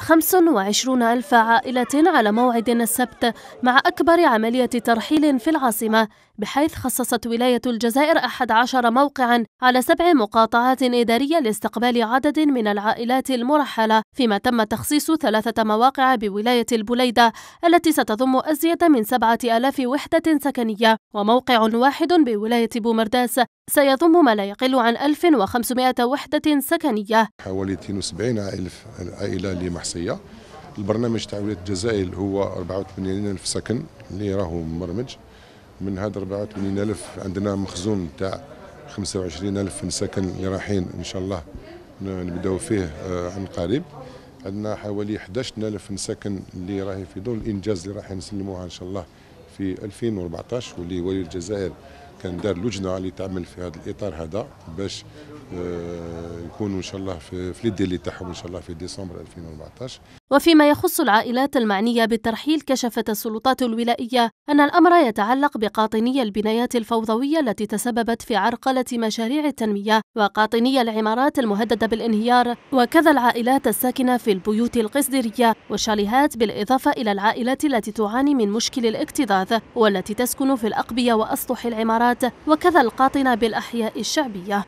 25 ألف عائلة على موعد السبت مع أكبر عملية ترحيل في العاصمة بحيث خصصت ولاية الجزائر 11 موقعا على سبع مقاطعات إدارية لاستقبال عدد من العائلات المرحلة فيما تم تخصيص ثلاثة مواقع بولاية البليدة التي ستضم أزيد من 7000 وحدة سكنية وموقع واحد بولاية بومرداس سيضم ما لا يقل عن 1500 وحدة سكنية حوالي 72 ألف عائلة لمحصية البرنامج تاع ولاية الجزائر هو 84 ألف سكن اللي راهو مبرمج من هذا 84 ألف عندنا مخزون تاع 25 ألف سكن اللي رايحين إن شاء الله نبداو فيه آه، عن قريب عندنا حوالي 11000 سكن اللي راهي في دور الانجاز اللي راح نسلموها ان شاء الله في 2014 واللي ولي الجزائر كان دار لجنه اللي تعمل في هذا الاطار هذا باش آه، يكونوا ان شاء الله في في الديلي تاعهم ان شاء الله في ديسمبر 2014 وفيما يخص العائلات المعنيه بالترحيل كشفت السلطات الولائيه ان الامر يتعلق بقاطني البنايات الفوضويه التي تسببت في عرقله مشاريع التنميه وقاطني العمارات المهدده بالانهيار وكذا العائلات الساكنه في البيوت القصديريه والشاليهات بالاضافه الى العائلات التي تعاني من مشكل الاكتظاظ والتي تسكن في الاقبيه واسطح العمارات وكذا القاطنه بالاحياء الشعبيه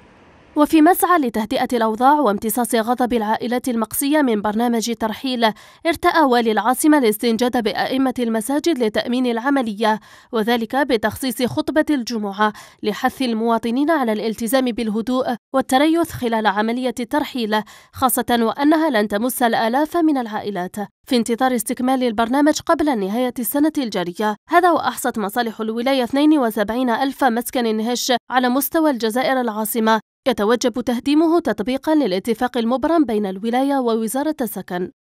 وفي مسعى لتهدئة الأوضاع وامتصاص غضب العائلات المقصية من برنامج ترحيل ارتأى والي العاصمة الاستنجاد بأئمة المساجد لتأمين العملية وذلك بتخصيص خطبة الجمعة لحث المواطنين على الالتزام بالهدوء والتريث خلال عملية الترحيل خاصة وأنها لن تمس الآلاف من العائلات في انتظار استكمال البرنامج قبل نهاية السنة الجارية هذا وأحصت مصالح الولاية 72 ألف مسكن هش على مستوى الجزائر العاصمة يتوجب تهديمه تطبيقا للاتفاق المبرم بين الولاية ووزارة السكن